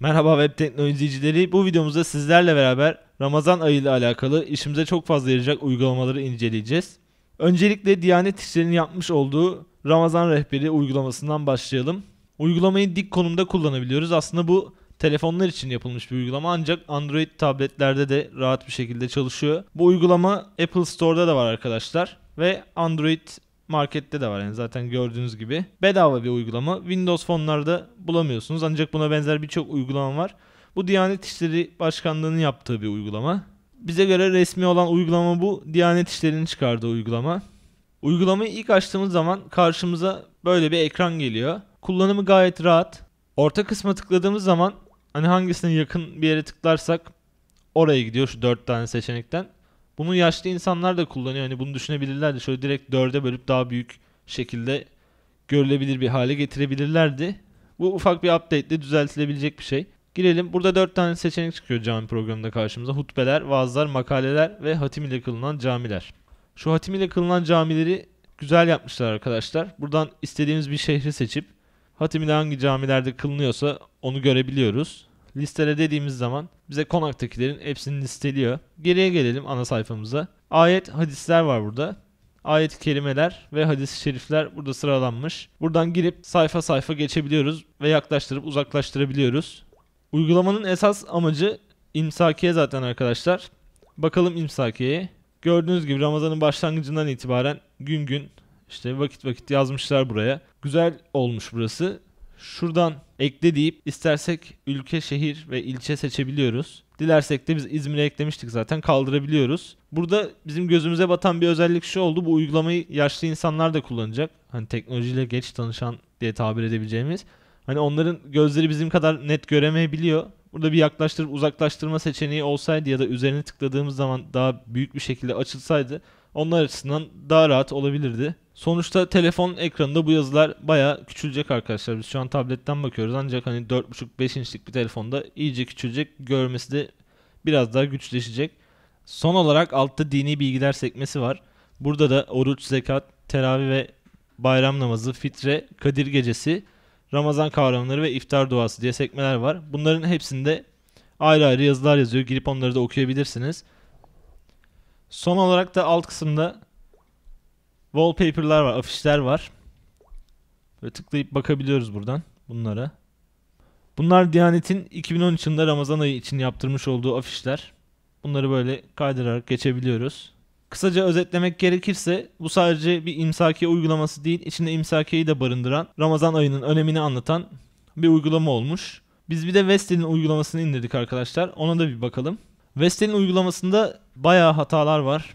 Merhaba web teknoloji Bu videomuzda sizlerle beraber Ramazan ayı ile alakalı işimize çok fazla yarayacak uygulamaları inceleyeceğiz. Öncelikle Diyanet İşleri'nin yapmış olduğu Ramazan rehberi uygulamasından başlayalım. Uygulamayı dik konumda kullanabiliyoruz. Aslında bu telefonlar için yapılmış bir uygulama ancak Android tabletlerde de rahat bir şekilde çalışıyor. Bu uygulama Apple Store'da da var arkadaşlar ve Android markette de var yani zaten gördüğünüz gibi. Bedava bir uygulama. Windows fonlarda bulamıyorsunuz ancak buna benzer birçok uygulama var. Bu Diyanet İşleri Başkanlığı'nın yaptığı bir uygulama. Bize göre resmi olan uygulama bu. Diyanet İşleri'nin çıkardığı uygulama. Uygulamayı ilk açtığımız zaman karşımıza böyle bir ekran geliyor. Kullanımı gayet rahat. Orta kısma tıkladığımız zaman hani hangisine yakın bir yere tıklarsak oraya gidiyor şu dört tane seçenekten. Bunu yaşlı insanlar da kullanıyor. Hani bunu düşünebilirlerdi. Şöyle direkt dörde bölüp daha büyük şekilde görülebilir bir hale getirebilirlerdi. Bu ufak bir update ile düzeltilebilecek bir şey. Girelim. Burada dört tane seçenek çıkıyor cami programında karşımıza. Hutbeler, vaazlar, makaleler ve hatim ile kılınan camiler. Şu hatim ile kılınan camileri güzel yapmışlar arkadaşlar. Buradan istediğimiz bir şehri seçip hatim ile hangi camilerde kılınıyorsa onu görebiliyoruz listele dediğimiz zaman bize konaktakilerin hepsini listeliyor. Geriye gelelim ana sayfamıza. Ayet hadisler var burada. Ayet kelimeler ve hadis-i şerifler burada sıralanmış. Buradan girip sayfa sayfa geçebiliyoruz ve yaklaştırıp uzaklaştırabiliyoruz. Uygulamanın esas amacı imsakiye zaten arkadaşlar. Bakalım imsakiyeye. Gördüğünüz gibi Ramazan'ın başlangıcından itibaren gün gün işte vakit vakit yazmışlar buraya. Güzel olmuş burası. Şuradan ekle deyip istersek ülke, şehir ve ilçe seçebiliyoruz. Dilersek de biz İzmir'e eklemiştik zaten kaldırabiliyoruz. Burada bizim gözümüze batan bir özellik şu oldu. Bu uygulamayı yaşlı insanlar da kullanacak. Hani teknolojiyle geç tanışan diye tabir edebileceğimiz. Hani onların gözleri bizim kadar net göremeyebiliyor. Burada bir yaklaştırıp uzaklaştırma seçeneği olsaydı ya da üzerine tıkladığımız zaman daha büyük bir şekilde açılsaydı onlar açısından daha rahat olabilirdi. Sonuçta telefon ekranında bu yazılar baya küçülecek arkadaşlar. Biz şu an tabletten bakıyoruz ancak hani 4.5-5 inçlik bir telefonda iyice küçülecek. Görmesi de biraz daha güçleşecek. Son olarak altta dini bilgiler sekmesi var. Burada da oruç, zekat, teravih ve bayram namazı, fitre, kadir gecesi, Ramazan kavramları ve iftar duası diye sekmeler var. Bunların hepsinde ayrı ayrı yazılar yazıyor. Girip onları da okuyabilirsiniz. Son olarak da alt kısımda Wallpaper'lar var, afişler var. Böyle tıklayıp bakabiliyoruz buradan bunlara. Bunlar Diyanet'in 2013 yılında Ramazan ayı için yaptırmış olduğu afişler. Bunları böyle kaydırarak geçebiliyoruz. Kısaca özetlemek gerekirse bu sadece bir imsakiye uygulaması değil, içinde imsakiyeyi de barındıran, Ramazan ayının önemini anlatan bir uygulama olmuş. Biz bir de Vestel'in uygulamasını indirdik arkadaşlar. Ona da bir bakalım. Vestel'in uygulamasında bayağı hatalar var.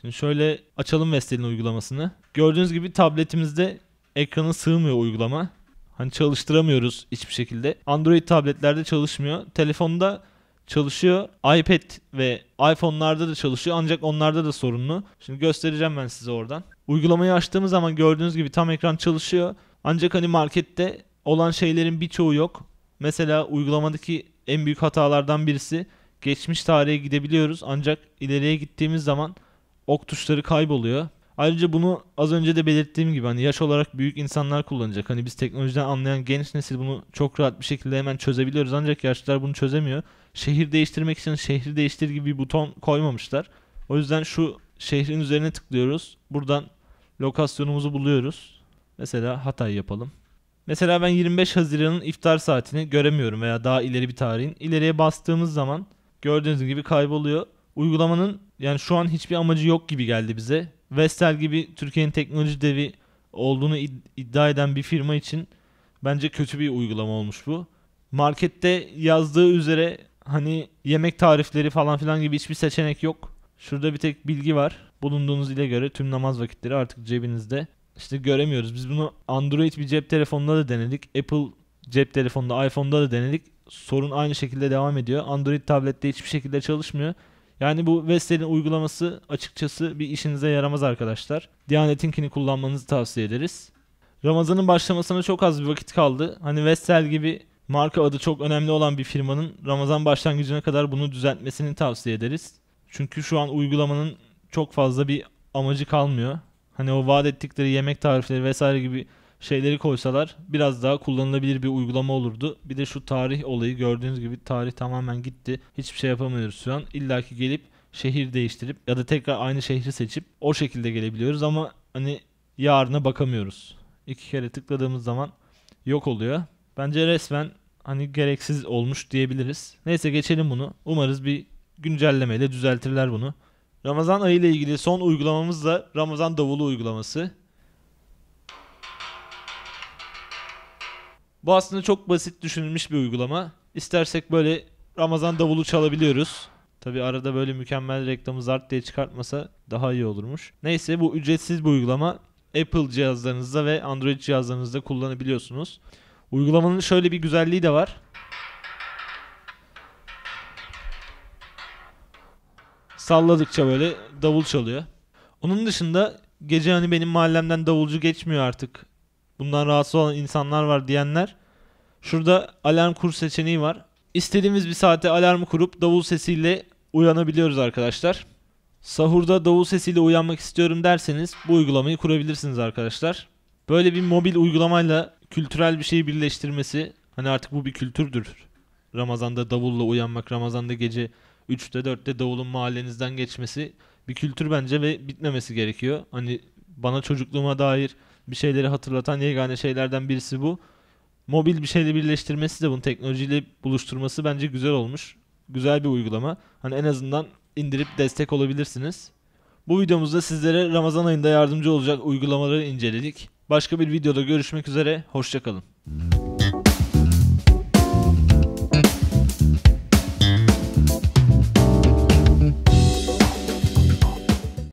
Şimdi şöyle açalım Vestel'in uygulamasını. Gördüğünüz gibi tabletimizde ekrana sığmıyor uygulama. Hani çalıştıramıyoruz hiçbir şekilde. Android tabletlerde çalışmıyor. Telefonda çalışıyor. iPad ve iPhone'larda da çalışıyor ancak onlarda da sorunlu. Şimdi göstereceğim ben size oradan. Uygulamayı açtığımız zaman gördüğünüz gibi tam ekran çalışıyor. Ancak hani markette olan şeylerin birçoğu yok. Mesela uygulamadaki en büyük hatalardan birisi geçmiş tarihe gidebiliyoruz ancak ileriye gittiğimiz zaman ok tuşları kayboluyor. Ayrıca bunu az önce de belirttiğim gibi hani yaş olarak büyük insanlar kullanacak. Hani biz teknolojiden anlayan genç nesil bunu çok rahat bir şekilde hemen çözebiliyoruz ancak yaşlılar bunu çözemiyor. Şehir değiştirmek için şehri değiştir gibi bir buton koymamışlar. O yüzden şu şehrin üzerine tıklıyoruz. Buradan lokasyonumuzu buluyoruz. Mesela Hatay yapalım. Mesela ben 25 Haziran'ın iftar saatini göremiyorum veya daha ileri bir tarihin. İleriye bastığımız zaman gördüğünüz gibi kayboluyor uygulamanın yani şu an hiçbir amacı yok gibi geldi bize. Vestel gibi Türkiye'nin teknoloji devi olduğunu iddia eden bir firma için bence kötü bir uygulama olmuş bu. Markette yazdığı üzere hani yemek tarifleri falan filan gibi hiçbir seçenek yok. Şurada bir tek bilgi var. Bulunduğunuz ile göre tüm namaz vakitleri artık cebinizde. İşte göremiyoruz. Biz bunu Android bir cep telefonunda da denedik. Apple cep telefonunda, iPhone'da da denedik. Sorun aynı şekilde devam ediyor. Android tablette hiçbir şekilde çalışmıyor. Yani bu Vestel'in uygulaması açıkçası bir işinize yaramaz arkadaşlar. Diyanetinkini kullanmanızı tavsiye ederiz. Ramazan'ın başlamasına çok az bir vakit kaldı. Hani Vestel gibi marka adı çok önemli olan bir firmanın Ramazan başlangıcına kadar bunu düzeltmesini tavsiye ederiz. Çünkü şu an uygulamanın çok fazla bir amacı kalmıyor. Hani o vaat ettikleri yemek tarifleri vesaire gibi şeyleri koysalar biraz daha kullanılabilir bir uygulama olurdu. Bir de şu tarih olayı gördüğünüz gibi tarih tamamen gitti. Hiçbir şey yapamıyoruz şu an. İlla ki gelip şehir değiştirip ya da tekrar aynı şehri seçip o şekilde gelebiliyoruz ama hani yarına bakamıyoruz. İki kere tıkladığımız zaman yok oluyor. Bence resmen hani gereksiz olmuş diyebiliriz. Neyse geçelim bunu. Umarız bir güncellemeyle düzeltirler bunu. Ramazan ayı ile ilgili son uygulamamız da Ramazan davulu uygulaması. Bu aslında çok basit düşünülmüş bir uygulama. İstersek böyle Ramazan davulu çalabiliyoruz. Tabi arada böyle mükemmel reklamı zart diye çıkartmasa daha iyi olurmuş. Neyse bu ücretsiz bir uygulama. Apple cihazlarınızda ve Android cihazlarınızda kullanabiliyorsunuz. Uygulamanın şöyle bir güzelliği de var. Salladıkça böyle davul çalıyor. Onun dışında gece hani benim mahallemden davulcu geçmiyor artık bundan rahatsız olan insanlar var diyenler şurada alarm kur seçeneği var. İstediğimiz bir saate alarmı kurup davul sesiyle uyanabiliyoruz arkadaşlar. Sahurda davul sesiyle uyanmak istiyorum derseniz bu uygulamayı kurabilirsiniz arkadaşlar. Böyle bir mobil uygulamayla kültürel bir şeyi birleştirmesi hani artık bu bir kültürdür. Ramazanda davulla uyanmak, Ramazanda gece 3'te 4'te davulun mahallenizden geçmesi bir kültür bence ve bitmemesi gerekiyor. Hani bana çocukluğuma dair bir şeyleri hatırlatan yegane şeylerden birisi bu. Mobil bir şeyle birleştirmesi de bunu teknolojiyle buluşturması bence güzel olmuş. Güzel bir uygulama. Hani en azından indirip destek olabilirsiniz. Bu videomuzda sizlere Ramazan ayında yardımcı olacak uygulamaları inceledik. Başka bir videoda görüşmek üzere, hoşçakalın.